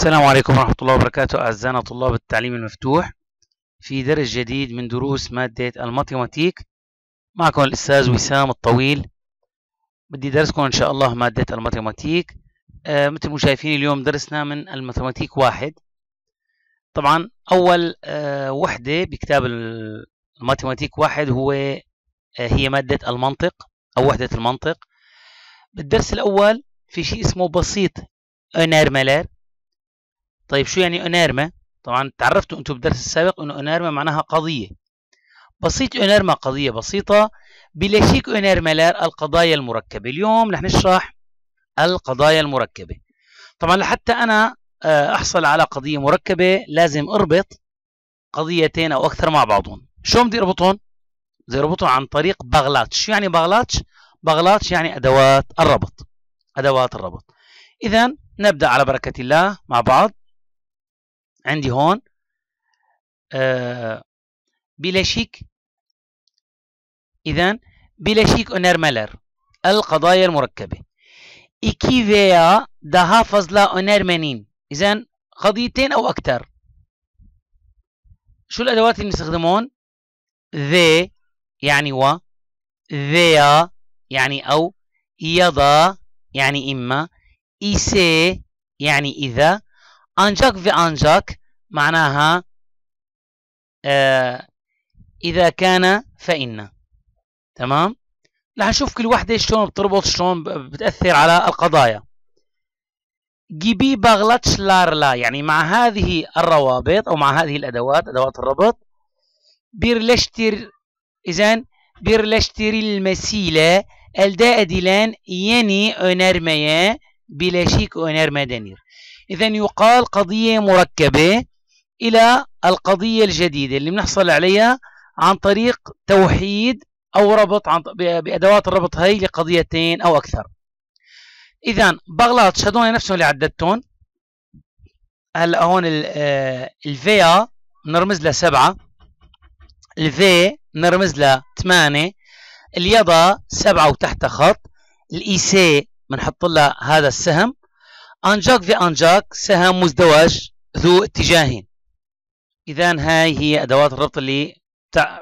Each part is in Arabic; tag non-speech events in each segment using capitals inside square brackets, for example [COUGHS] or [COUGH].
السلام عليكم ورحمة الله وبركاته أعزائنا طلاب التعليم المفتوح في درس جديد من دروس مادة الماتيماتيك معكم الأستاذ وسام الطويل بدي درسكم إن شاء الله مادة الماتيماتيك آه مثل ما شايفين اليوم درسنا من الماتيماتيك واحد طبعا أول آه وحدة بكتاب الماتيماتيك واحد هو آه هي مادة المنطق أو وحدة المنطق بالدرس الأول في شيء اسمه بسيط أنيرمالير طيب شو يعني انيرما طبعا تعرفتوا انتم بالدرس السابق انه انيرما معناها قضيه بسيط انيرما قضيه بسيطه بلا شيك انارمالار القضايا المركبه اليوم رح نشرح القضايا المركبه طبعا لحتى انا آه، احصل على قضيه مركبه لازم اربط قضيتين او اكثر مع بعضهم شو بدي اربطهم بدي اربطهم عن طريق باغلاتش شو يعني باغلاتش باغلاتش يعني ادوات الربط ادوات الربط اذا نبدا على بركه الله مع بعض عندي هون آه، بلا شيك إذا بلا شك مالر القضايا المركبة فيا veya فضلا fazla önermenin إذا قضيتين أو أكثر شو الأدوات اللي بنستخدمهم؟ ذي يعني و ذيا يعني أو يضا يعني إما إيسي يعني إذا انجاك في انجاك معناها آه اذا كان فان تمام رح نشوف كل وحده شلون بتربط شلون بتاثر على القضايا جيبي باغلاتش لارلا يعني مع هذه الروابط او مع هذه الادوات ادوات الربط بيرلشتر اذا birleştirilmesiyle elde edilen يني önermeye بلاشيك önerme denir. إذا يقال قضية مركبة إلى القضية الجديدة اللي بنحصل عليها عن طريق توحيد أو ربط عن بأدوات الربط هي لقضيتين أو أكثر إذا بغلاط شادون نفسهم اللي عددتهم هلا هون الفيا آه، بنرمز لها سبعة الفي بنرمز لها ثمانية اليضا سبعة وتحتها خط الإيسي e بنحط لها هذا السهم أنجاك في أنجاك سهم مزدوج ذو اتجاهين إذا هاي هي أدوات الربط اللي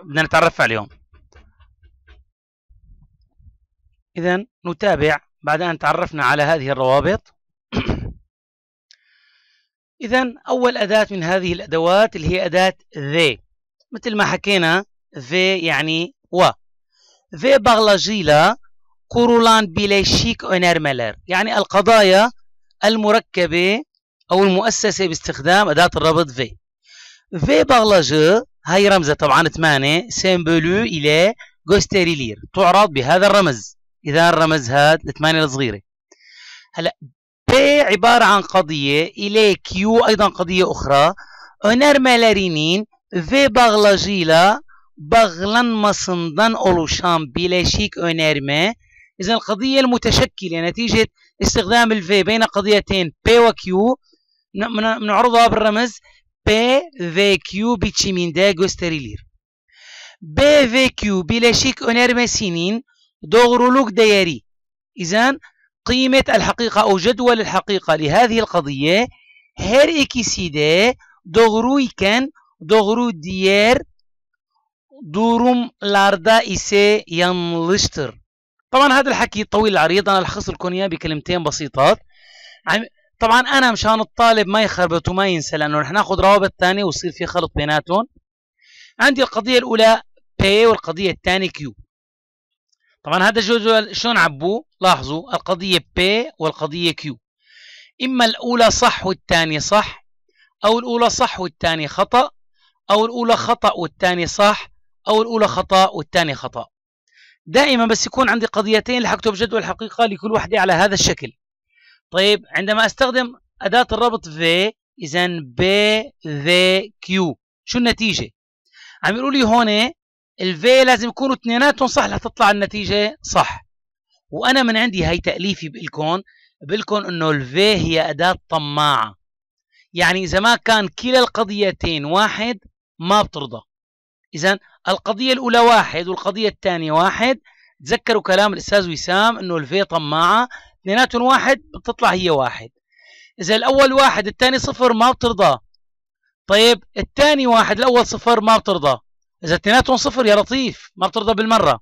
بدنا نتعرف عليهم إذا نتابع بعد أن تعرفنا على هذه الروابط [COUGHS] إذا أول أداة من هذه الأدوات اللي هي أداة ذي مثل ما حكينا ذي يعني و ذي بغلاجيلا كورولان بيليشيك اونرملر يعني القضايا المركبة أو المؤسسة باستخدام أداة الربط في في باغلاجو هاي رمزة طبعا 8 سيمبلو إلى جوستيريلير تعرض بهذا الرمز إذا الرمز هاد الثمانية الصغيرة هلا بي عبارة عن قضية إلي كيو أيضا قضية أخرى أونر مالارينين في باغلاجيلا بلا شيك أونر ما إذا القضية المتشكلة نتيجة استخدام الفي بين قضيتين بي وكيو بنعرضها بالرمز بي في كيو بتشيمين ستريلير بي في كيو بلا شك أنرمى سنين دوغرولوك دياري إذا قيمة الحقيقة أو جدول الحقيقة لهذه القضية هر سيدا دوغروي كان دوغرو ديار durum لاردا إسي ينلشتر طبعا هذا الحكي طويل العريض انا الخص لكم اياه بكلمتين بسيطات طبعا انا مشان الطالب ما يخربط وما ينسى لانه رح ناخذ روابط ثانيه ويصير في خلط بيناتهم عندي القضيه الاولى بي والقضيه الثانيه كيو طبعا هذا الجدول شلون عبوه لاحظوا القضيه بي والقضيه كيو اما الاولى صح والثانيه صح او الاولى صح والثانيه خطا او الاولى خطا والثانيه صح او الاولى خطا والثانيه خطا دائما بس يكون عندي قضيتين لحكتب جدول الحقيقه لكل واحده على هذا الشكل طيب عندما استخدم اداه الربط في اذا بي V كيو شو النتيجه عم يقولوا لي هون الفي لازم يكونوا اثنيناتهم صح لتطلع النتيجه صح وانا من عندي هي تاليفي بالكون بالكون انه الفي هي اداه طماعه يعني اذا ما كان كلا القضيتين واحد ما بترضى اذا القضية الأولى واحد والقضية الثانية واحد تذكروا كلام الأستاذ وسام إنه الفي طماعة اثنيناتهم واحد بتطلع هي واحد إذا الأول واحد الثاني صفر ما بترضى طيب الثاني واحد الأول صفر ما بترضى إذا اثنيناتهم صفر يا لطيف ما بترضى بالمرة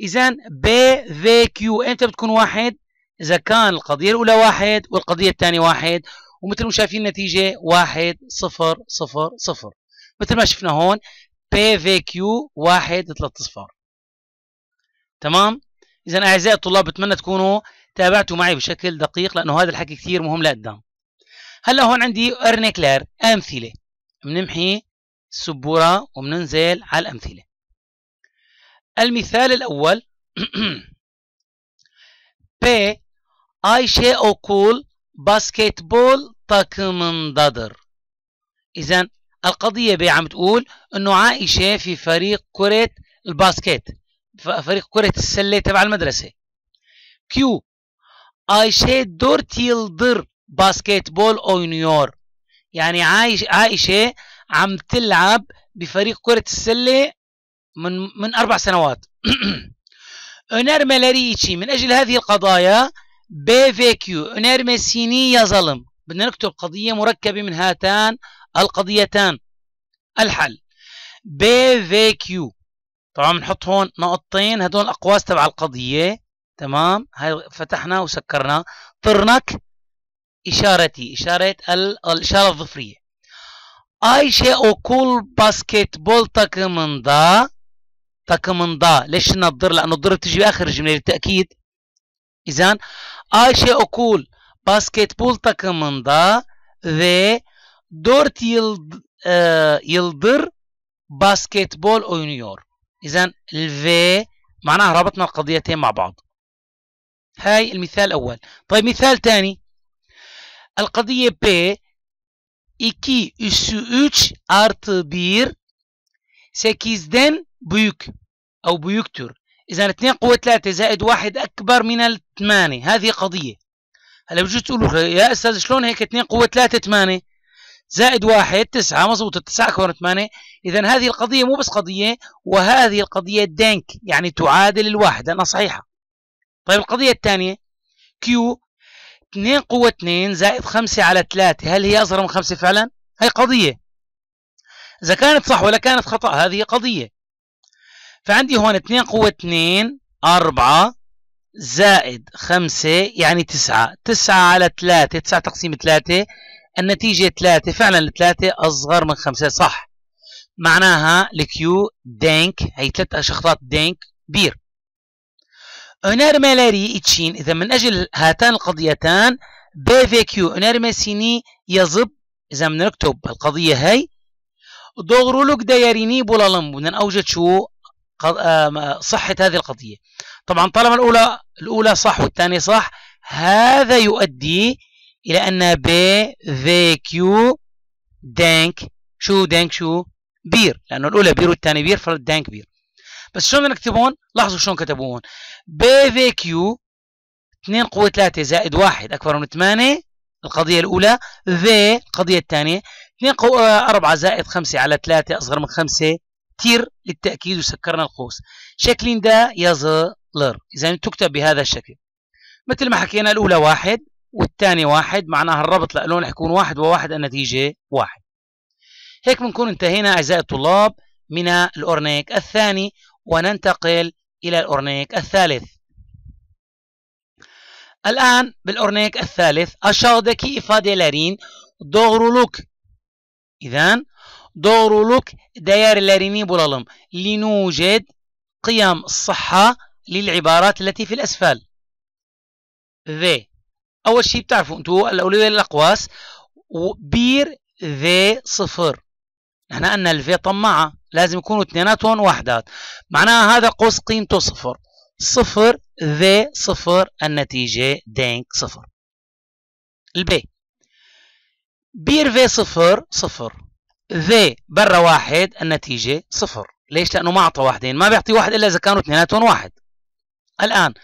إذا بي في كيو أنت بتكون واحد إذا كان القضية الأولى واحد والقضية الثانية واحد ومثل ما شايفين النتيجة واحد صفر صفر صفر مثل ما شفنا هون بي في كيو واحد ثلاث اصفار تمام اذا اعزائي الطلاب بتمنى تكونوا تابعتوا معي بشكل دقيق لانه هذا الحكي كثير مهم لقدام هلا هون عندي كلير امثله بنمحي السبوره وبننزل على الامثله المثال الاول بي [CLEARS THROAT] اي P Ayşe okul basketbol takımındadır. İzen القضية بي عم تقول انه عائشة في فريق كرة الباسكت فريق كرة السلة تبع المدرسة كيو عائشة دورتي در باسكت بول اونيور يعني عائشة عم تلعب بفريق كرة السلة من من أربع سنوات [CLEARS THROAT] أنرم لاريتشي من أجل هذه القضايا بي في كيو أنرم سيني يا ظلم بدنا نكتب قضية مركبة من هاتان القضيتان الحل بي في كيو طبعا بنحط هون نقطتين هدول الاقواس تبع القضيه تمام هاي فتحنا وسكرنا طرنك اشارتي اشاره الاشاره الظفريه اي شيء كل باسكت بول تاكمندا تاكمندا ليش الضر لانه الضر بتجي باخر الجمله للتاكيد اذا اي شيء كل باسكت بول تاكمندا ذي 4 يلدر e, yıldır basketbol oynuyor. إذا الفي معناها ربطنا القضيتين مع بعض. هاي المثال الأول. طيب مثال ثاني. القضية B 2 üssü 3 artı 1 8'den büyük أو büyüktür. إذا 2 قوة 3 زائد 1 أكبر من الثمانية هذه قضية. هلا بجوز تقولوا يا أستاذ شلون هيك 2 قوة 3 8؟ زائد واحد تسعة مظبوط التسعة من ثمانية إذا هذه القضية مو بس قضية وهذه القضية دينك يعني تعادل الواحد لأنها صحيحة طيب القضية الثانية كيو 2 قوة 2 زائد 5 على 3 هل هي أصغر من 5 فعلا؟ هي قضية إذا كانت صح ولا كانت خطأ هذه قضية فعندي هون 2 قوة 2 4 زائد 5 يعني 9 9 على 3 9 تقسيم 3 النتيجة 3 فعلا 3 أصغر من 5 صح معناها الكيو دينك هي ثلاث شخطات دينك بير مالاري إتشين إذا من أجل هاتان القضيتان بي في كيو أنرمسيني يزب إذا بدنا نكتب القضية هي دغرولوك دايريني بولالم بدنا أوجد شو آه، صحة هذه القضية طبعا طالما الأولى الأولى صح والثانية صح هذا يؤدي إلى أن بي في كيو دانك شو دانك شو بير لأنه الأولى بير والثانية بير فالدانك بير بس شلون بدنا لاحظوا شلون كتبوهم بي في كيو 2 قوة 3 زائد 1 أكبر من 8 القضية الأولى في القضية الثانية 2 قوة 4 زائد 5 على 3 أصغر من 5 تير للتأكيد وسكرنا القوس شكلين ده يظلر إذا تكتب بهذا الشكل مثل ما حكينا الأولى واحد والثاني واحد معناها الربط لألون حيكون واحد وواحد النتيجة واحد هيك بنكون انتهينا أعزائي الطلاب من الأورنيك الثاني وننتقل إلى الأورنيك الثالث الآن بالأورنيك الثالث لارين ifadelerin doğruluk إذن doğruluk لاريني بولالم لنوجد قيم الصحة للعبارات التي في الأسفل ذي اول شيء بتعرفوا انتم الاولويه للاقواس وبير ذي صفر نحن قلنا الفي طماعه لازم يكونوا اثنيناتهم وحدات معناها هذا قوس قيمته صفر صفر ذي صفر النتيجه دينك صفر البي بير في صفر صفر ذي برا واحد النتيجة صفر ليش لأنه ما أعطى واحدين ما بيعطي واحد إلا إذا كانوا اثنيناتهم واحد الآن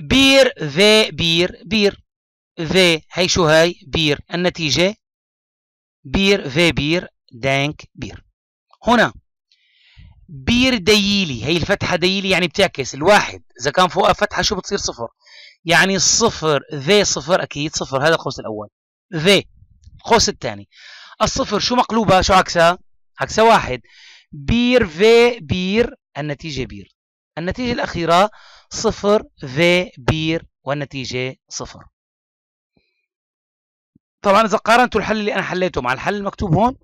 بير ذي بير بير في هي شو هاي بير النتيجة بير في بير دانك بير هنا بير ديلي هي الفتحة ديلي يعني بتعكس الواحد إذا كان فوقها فتحة شو بتصير صفر يعني الصفر ذي صفر أكيد صفر هذا القوس الأول ذي القوس الثاني الصفر شو مقلوبة شو عكسها عكسها واحد بير في بير النتيجة بير النتيجة الأخيرة صفر في بير والنتيجة صفر طبعا اذا قارنتوا الحل اللي انا حليته مع الحل المكتوب هون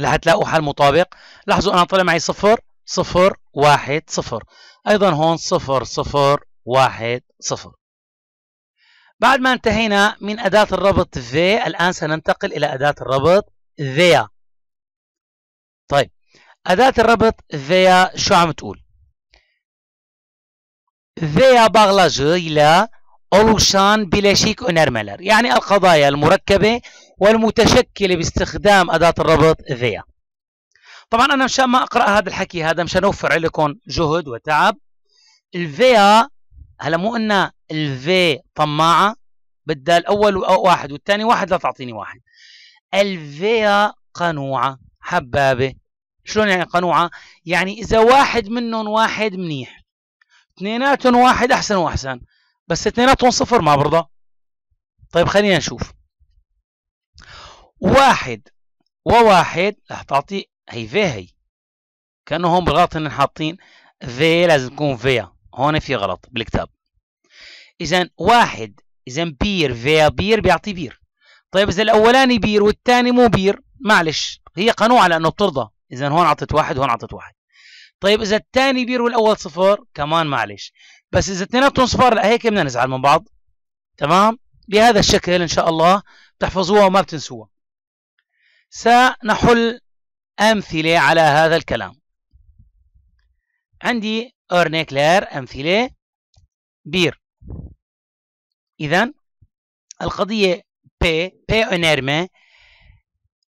رح تلاقوا حل مطابق لاحظوا انا طلع معي صفر صفر واحد صفر ايضا هون صفر صفر واحد صفر بعد ما انتهينا من أداة الربط V الآن سننتقل إلى أداة الربط their طيب أداة الربط their شو عم تقول their باغلاجي إلى oluşan bileşik önermeler. Yani القضايا المركبة والمتشكلة باستخدام أداة الربط ذي. طبعا أنا مشان ما أقرأ هذا الحكي هذا مشان أوفر عليكم جهد وتعب. الفيا هلا مو قلنا الفي طماعة بدها الأول واحد والثاني واحد لا تعطيني واحد. الفيا قنوعة حبابة. شلون يعني قنوعة؟ يعني إذا واحد منهم واحد منيح. اثنيناتهم واحد أحسن وأحسن. بس اثنيناتهم صفر ما برضى طيب خلينا نشوف واحد وواحد رح تعطي هي في هي كانه هون بالغلط هن حاطين في لازم تكون فيا هون في غلط بالكتاب اذا واحد اذا بير فيا بير بيعطي بير طيب اذا الاولاني بير والثاني مو بير معلش هي قنوعه لانه بترضى اذا هون عطت واحد وهون عطت واحد طيب اذا الثاني بيروي الاول صفر كمان معلش بس اذا اثنيناتهم صفار لا هيك بدنا نزعل من بعض تمام بهذا الشكل ان شاء الله بتحفظوها وما بتنسوها سنحل امثله على هذا الكلام عندي اورنيكلير امثله بير اذا القضيه بي بي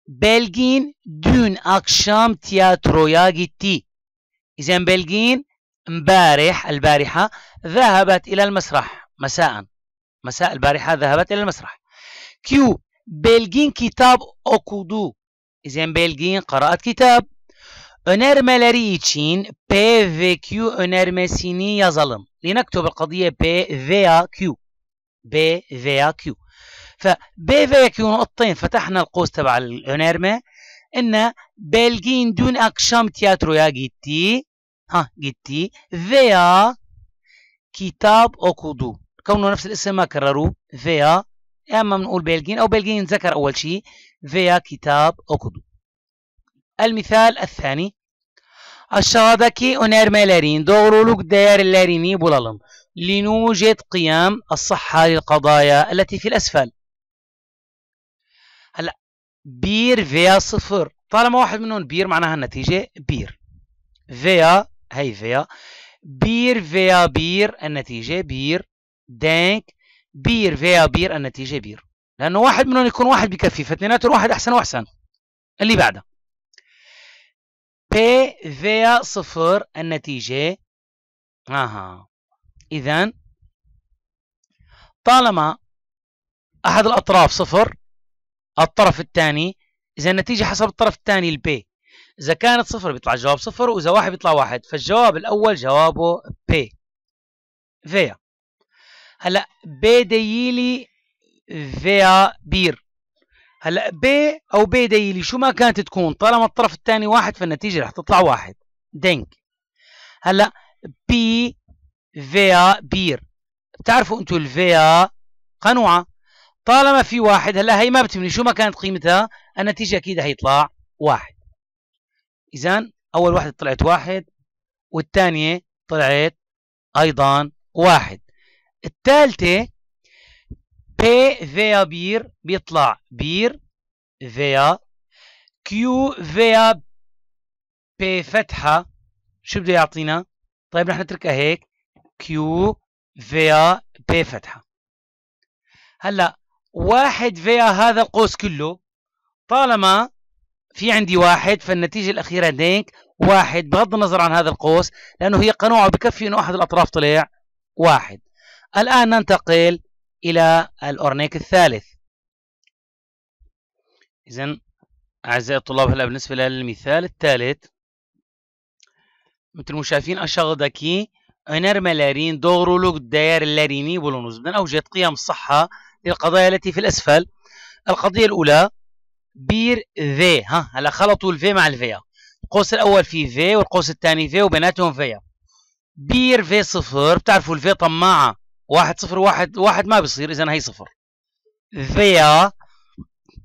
بلجين دون اكشام تياترو يا جيتي إذا بلجين امبارح البارحة ذهبت إلى المسرح مساء مساء البارحة ذهبت إلى المسرح كيو بلجين كتاب أوكودو إذا بلجين قرأت كتاب önermeleri için P ve Q önermesini yazalım. لنكتب القضية بي veya Q. B veya Q. ف B veya نقطتين فتحنا القوس تبع الأنيرما ان بلغين دون اكشام يا جيتي ها جيتي ذيا كتاب اوكودو كونه نفس الاسم ما كرروا ذيا يا اما بنقول بلغين او بلغين ذكر اول شيء ذيا كتاب اوكودو المثال الثاني aşağıdaki önermelerin doğruluk değerlerini bulalım. لنوجد قيام الصحة للقضايا التي في الأسفل بير فيا صفر طالما واحد منهم بير معناها النتيجة بير فيا هي فيا بير فيا بير النتيجة بير دانك بير فيا بير النتيجة بير لأنه واحد منهم يكون واحد بكفي فاثنيناتهم واحد أحسن وأحسن اللي بعدها بي فيا صفر النتيجة آها إذا طالما أحد الأطراف صفر الطرف الثاني اذا النتيجه حسب الطرف الثاني البي اذا كانت صفر بيطلع الجواب صفر واذا واحد بيطلع واحد فالجواب الاول جوابه بي فيا هلا بي ديلي فيا بير هلا بي او بي ديلي شو ما كانت تكون طالما الطرف الثاني واحد فالنتيجه رح تطلع واحد دينك هلا بي فيا بير بتعرفوا انتم الفيا قنوعه طالما في واحد هلا هي ما بتبني شو ما كانت قيمتها النتيجة أكيد هيطلع واحد إذا أول واحدة طلعت واحد والثانية طلعت أيضا واحد الثالثة بي فيا بير بيطلع بير فيا كيو فيا بي فتحة شو بده يعطينا؟ طيب رح نتركها هيك كيو فيا بي فتحة هلا واحد فيا هذا القوس كله طالما في عندي واحد فالنتيجة الأخيرة دينك واحد بغض النظر عن هذا القوس لأنه هي قنوعة بكفي أنه أحد الأطراف طلع واحد الآن ننتقل إلى الأورنيك الثالث إذا أعزائي الطلاب هلا بالنسبة للمثال الثالث مثل ما شايفين aşağıdaki önermelerin داير اللاريني بولونوز بدنا أوجد قيم الصحة القضايا التي في الأسفل القضية الأولى بير في ها هلا خلطوا الفي مع الفيا القوس الأول في في والقوس الثاني في وبيناتهم فيا بير في صفر بتعرفوا الفي طماعة واحد صفر واحد واحد ما بيصير إذا هي صفر فيا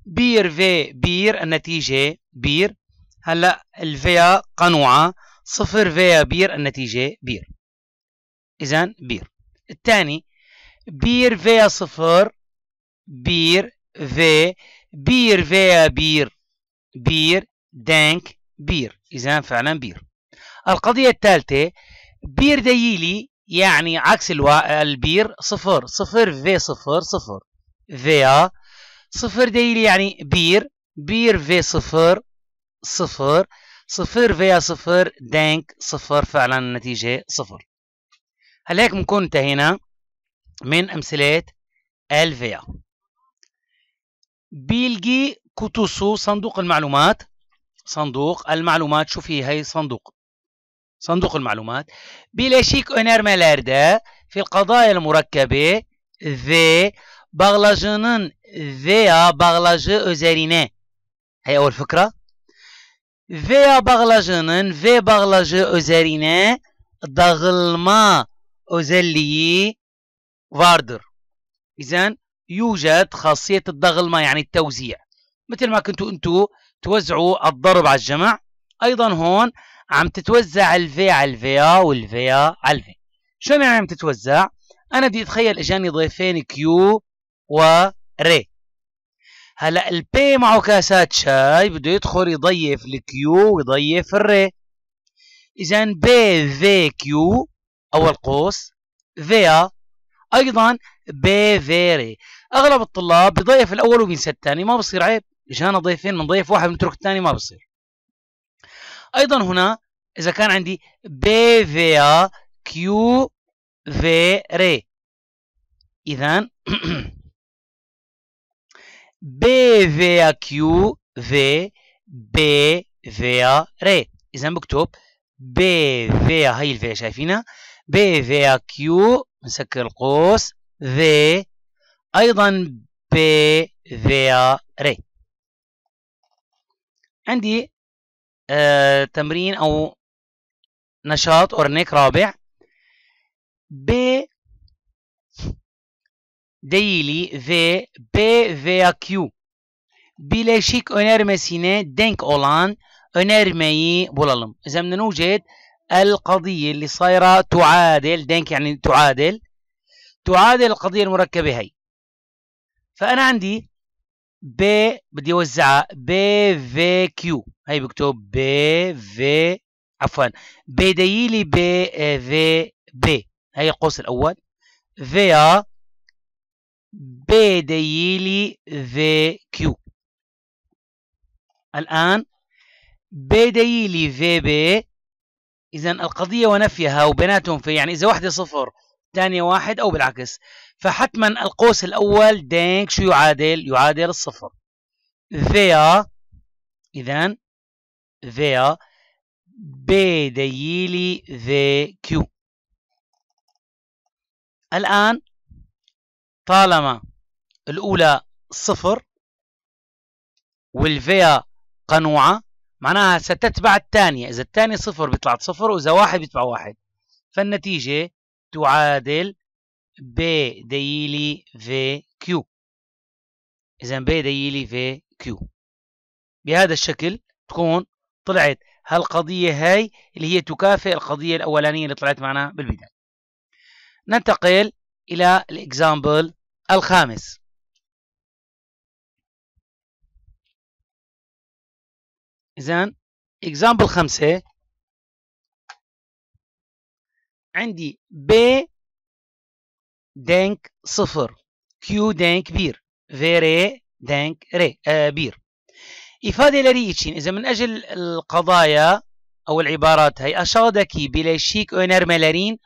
بير في بير النتيجة بير هلا الفيا قنوعة صفر فيا بير النتيجة بير إذا بير الثاني بير فيا صفر بير في بير veya بير بير دانك بير إذا فعلا بير القضية الثالثة بير ديلي يعني عكس الوا... البير صفر صفر في صفر صفر فيا آه. صفر ديلي يعني بير بير في صفر صفر صفر فيا آه صفر دانك صفر فعلا النتيجة صفر هل هيك بنكون انتهينا من أمثلة الفيا بيلجي كوتوسو صندوق المعلومات صندوق المعلومات شو فيه هاي صندوق صندوق المعلومات بيلاشيك اونر مالاردا في القضايا المركبة ذي باغلاجنن ذي باغلاجي اوزارينا هي اول فكرة ذي باغلاجنن ذي باغلاجي اوزارينا داغلما اوزاليي واردر إذن يوجد خاصية الضغلمة يعني التوزيع مثل ما كنتوا انتوا توزعوا الضرب على الجمع ايضا هون عم تتوزع الفي على الفيا والفيا على الفي شو يعني عم تتوزع انا بدي اتخيل اجاني ضيفين كيو وري هلا البي معه كاسات شاي بده يدخل يضيف الكيو ويضيف الري اذا بي في كيو اول قوس فيا ايضا بي في ري اغلب الطلاب بضيف الاول وبينسى الثاني ما بصير عيب اجانا ضيفين بنضيف واحد بنترك الثاني ما بصير ايضا هنا اذا كان عندي بي بيفيا كيو في ري اذا بي بيفيا كيو في بي بيفيا ري اذا بكتب بي في هي الفي شايفينها بي بيفيا كيو بنسكر القوس في ايضا بذيري عندي آه تمرين او نشاط اورنيك رابع ب ديلي في بي ذي كيو بلاشيك önermesine دينك اولان انرمي بولالم إذا بدنا نوجد القضية اللي صايرة تعادل دينك يعني تعادل تعادل القضية المركبة هي فانا عندي بي بدي اوزعها بي في كيو هي بكتب بي في عفوا بدي لي بي في بي هي القوس الاول فيا بدي لي في كيو الان بدي لي في بي اذا القضيه ونفيها وبيناتهم في يعني اذا واحده صفر ثانيه واحد او بالعكس فحتما القوس الأول دينك شو يعادل؟ يعادل الصفر ذيا إذا ذيا ديلي ذي كيو الآن طالما الأولى صفر والفيا قنوعة معناها ستتبع الثانية إذا الثانية صفر بيطلع صفر وإذا واحد بيتبع واحد فالنتيجة تعادل ب ديلي في كيو إذا ب ديلي في كيو بهذا الشكل تكون طلعت هالقضية هاي اللي هي تكافئ القضية الأولانية اللي طلعت معنا بالبداية ننتقل إلى الإكزامبل الخامس إذا إكزامبل خمسة عندي ب دانك صفر كيو دانك بير فيري e دانك ري آه بير إفادة لريتشين إذا من أجل القضايا أو العبارات هي أشادكي بلاشيك أونر ملارين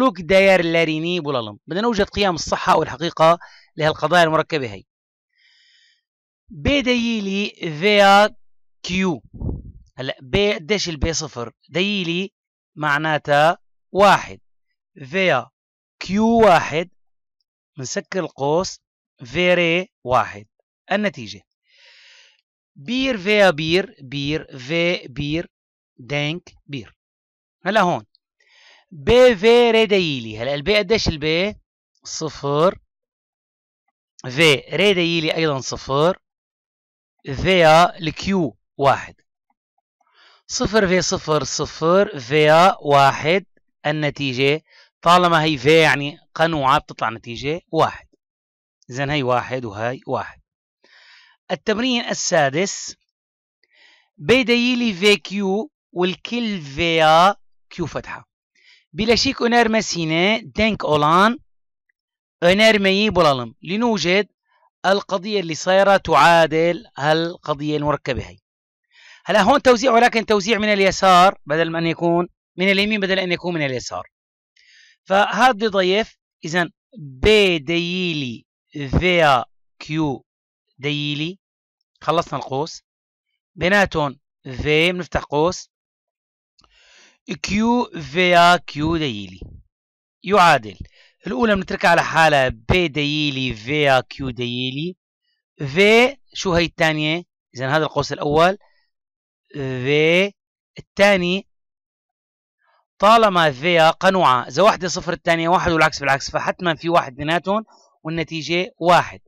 لوك داير لاريني بولالم بدنا نوجد قيام الصحة أو الحقيقة لهالقضايا المركبة هي بديلي فيا كيو هلا بي قديش البي صفر دايلي معناتها واحد فيا كيو واحد مسكر القوس فيري واحد النتيجة بير فيا بير بير في بير دينك بير هلا هون بي في ريديلي هلا البي قديش البي صفر في ريديلي ايضا صفر فيا الكيو واحد صفر في صفر صفر فيا واحد النتيجة طالما هي في يعني قنوعة بتطلع نتيجة واحد إذا هي واحد وهي واحد التمرين السادس بديلي في كيو والكل فيا كيو فتحة بلاشيك اونير سينا دينك أولان مي بولالم لنوجد القضية اللي صايرة تعادل هالقضية المركبة هي هلا هون توزيع ولكن توزيع من اليسار بدل ما أن يكون من اليمين بدل أن يكون من اليسار فهاد ضيف اذا بي ديلي فيا كيو ديلي خلصنا القوس بيناتهم في بنفتح قوس كيو فيا كيو ديلي يعادل الأولى بنتركها على حالها بي ديلي فيا كيو ديلي في شو هي الثانية؟ إذا هذا القوس الأول في الثاني طالما ذيا قنوعة إذا واحدة صفر الثانية واحد والعكس بالعكس فحتما في واحد بيناتهم والنتيجة واحد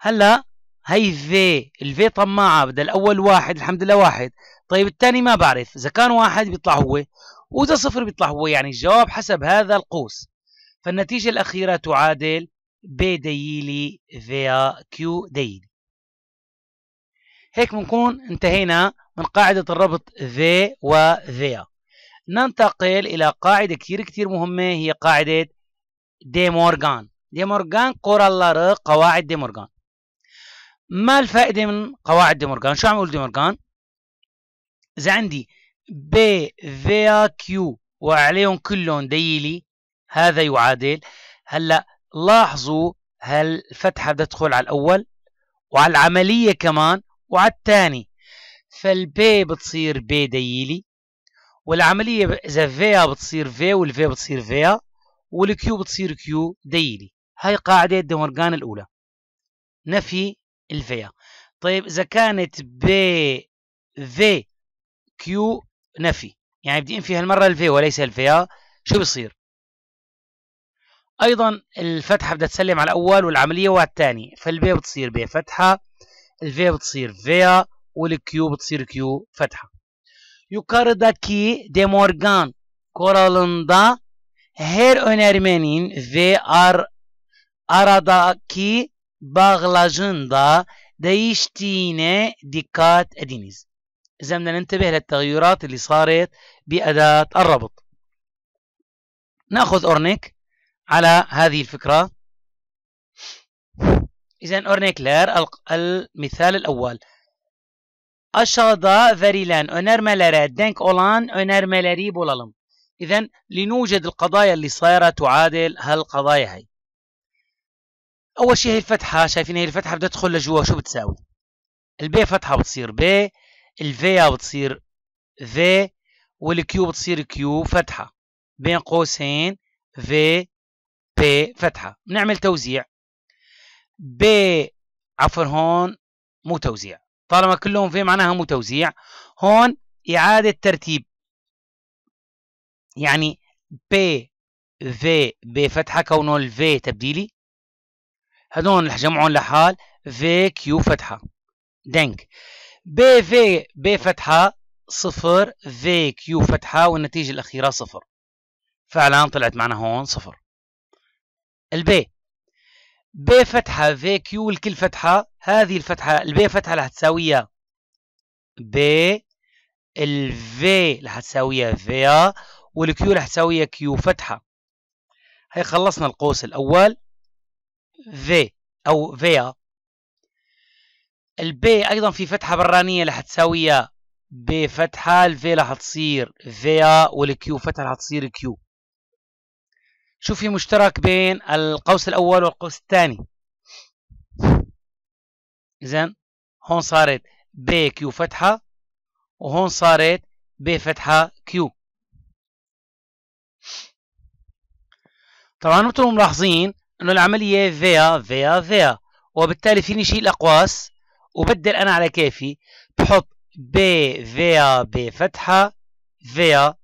هلا هي في الفي طماعة بدها الأول واحد الحمد لله واحد طيب الثاني ما بعرف إذا كان واحد بيطلع هو وإذا صفر بيطلع هو يعني الجواب حسب هذا القوس فالنتيجة الأخيرة تعادل بي ديلي فيا كيو ديلي هيك بنكون انتهينا من قاعدة الربط ذي وذيا ننتقل إلى قاعدة كتير كتير مهمة هي قاعدة ديمورغان ديمورغان kuralları قواعد ديمورغان ما الفائدة من قواعد ديمورغان شو عم يقول ديمورغان إذا عندي بي فيا كيو وعليهم كلهم ديلي هذا يعادل هلا لاحظوا هل الفتحة بدها تدخل على الأول وعلى العملية كمان وعلى الثاني فالبي بتصير بي ديلي والعمليه اذا فيا بتصير في والفي بتصير فيا والكيو بتصير كيو ديلي هاي قاعده دمرجان الاولى نفي الفيا طيب اذا كانت ب في كيو نفي يعني بدي انفي هالمره الفي وليس الفيا شو بصير ايضا الفتحه بدها تسلم على الاول والعمليه وعلى الثاني فالبي بتصير بي فتحه الفي بتصير فيا والكيو بتصير كيو فتحه yukarıdaki De Morgan kuralında her önermenin ve ar aradaki bağlacın da değiştiğine dikkat ediniz. إذا بدنا ننتبه للتغيرات اللي صارت بأداة الربط. ناخذ أورنيك على هذه الفكرة. إذا أورنيكلير المثال الأول aşağıda verilen önermelere denk olan önermeleri bulalım. إذا لنوجد القضايا اللي صايرة تعادل هالقضايا هي. أول شيء هي الفتحة شايفين هي الفتحة بدها تدخل لجوا شو بتساوي؟ البي فتحة بتصير بي، الفيا بتصير في، والكيو بتصير كيو فتحة. بين قوسين في بي فتحة. بنعمل توزيع. بي عفوا هون مو توزيع طالما كلهم في معناها مو توزيع هون إعادة ترتيب يعني ب في بفتحة كونه في تبديلي هذول رح جمعهم لحال في كيو فتحة دنك ب في ب فتحة صفر في كيو فتحة والنتيجة الأخيرة صفر فعلا طلعت معنا هون صفر البي ب فتحة في كيو لكل فتحة هذه الفتحة ب فتحة راح تساويها ب الفي راح تساويها فيا والكيو راح تساويها كيو فتحة هي خلصنا القوس الأول في أو فيا البي أيضا في فتحة برانية راح تساويها ب فتحة الفي راح تصير فيا والكيو فتحة راح تصير كيو شو في مشترك بين القوس الأول والقوس الثاني إذا هون صارت ب كيو فتحة وهون صارت ب فتحة كيو طبعا انتم ملاحظين انه العملية فيا فيا فيا وبالتالي فيني شيل الاقواس وبدل انا على كيفي بحط ب فيا ب فتحة فيا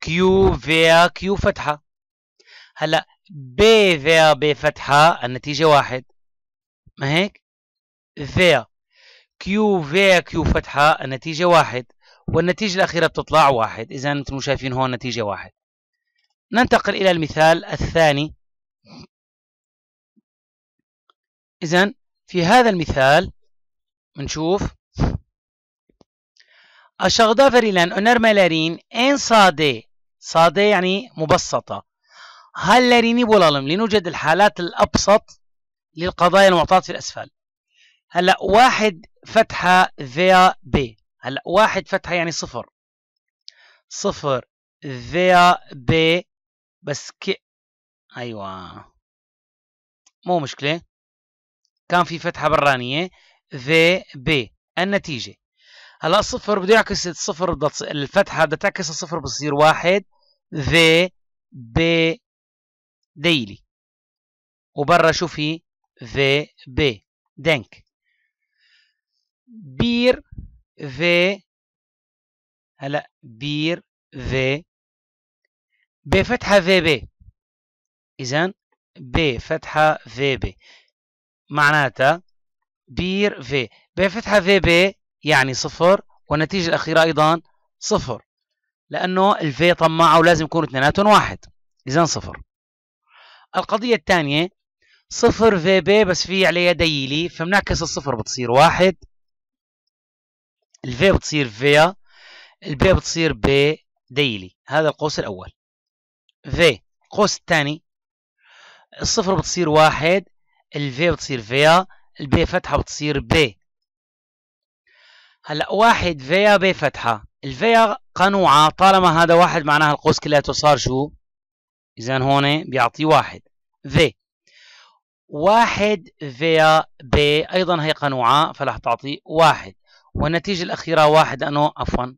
كيو فيا كيو فتحة هلا بي ذا بفتحه النتيجه واحد ما هيك ذا كيو فيا كيو فتحه النتيجه واحد والنتيجه الاخيره بتطلع واحد اذا انتم شايفين هون نتيجه واحد ننتقل الى المثال الثاني اذا في هذا المثال بنشوف Aşağıda verilen önermelerin إن صادي صادي يعني مبسطة ريني بولالم لنوجد الحالات الأبسط للقضايا المعطاة في الأسفل هلا واحد فتحة ذيا بي هلا واحد فتحة يعني صفر صفر ذيا بي بس كي أيوة مو مشكلة كان في فتحة برانية ذي بي النتيجة هلا صفر بده يعكس الصفر الفتحة بدها تعكس الصفر بتصير واحد ذي بي ديلي وبرا شوفي في بي دنك بير في هلا بير في بفتحة في بي إذا بي فتحة في بي معناتها بير في بفتحة في بي يعني صفر والنتيجة الأخيرة أيضا صفر لأنه الفي طماعة ولازم يكونوا اثنيناتهم واحد إذا صفر القضية الثانية صفر في بي بس في عليها ديلي فمنعكس الصفر بتصير واحد الفي بتصير فيا البي بتصير بي ديلي هذا القوس الأول في القوس الثاني الصفر بتصير واحد الفي بتصير فيا البي فتحة بتصير بي هلا واحد فيا بي فتحة الفيا قنوعة طالما هذا واحد معناها القوس كلياته صار شو إذا هون بيعطي واحد في واحد في بي أيضا هي قنوعة فلح تعطي واحد والنتيجة الأخيرة واحد لأنه عفوا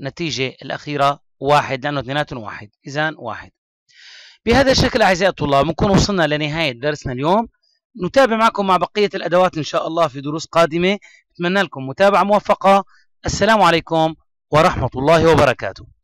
النتيجة الأخيرة واحد لأنه اثنيناتهم واحد إذا واحد بهذا الشكل أعزائي الطلاب بنكون وصلنا لنهاية درسنا اليوم نتابع معكم مع بقية الأدوات إن شاء الله في دروس قادمة أتمنى لكم متابعة موفقة السلام عليكم ورحمة الله وبركاته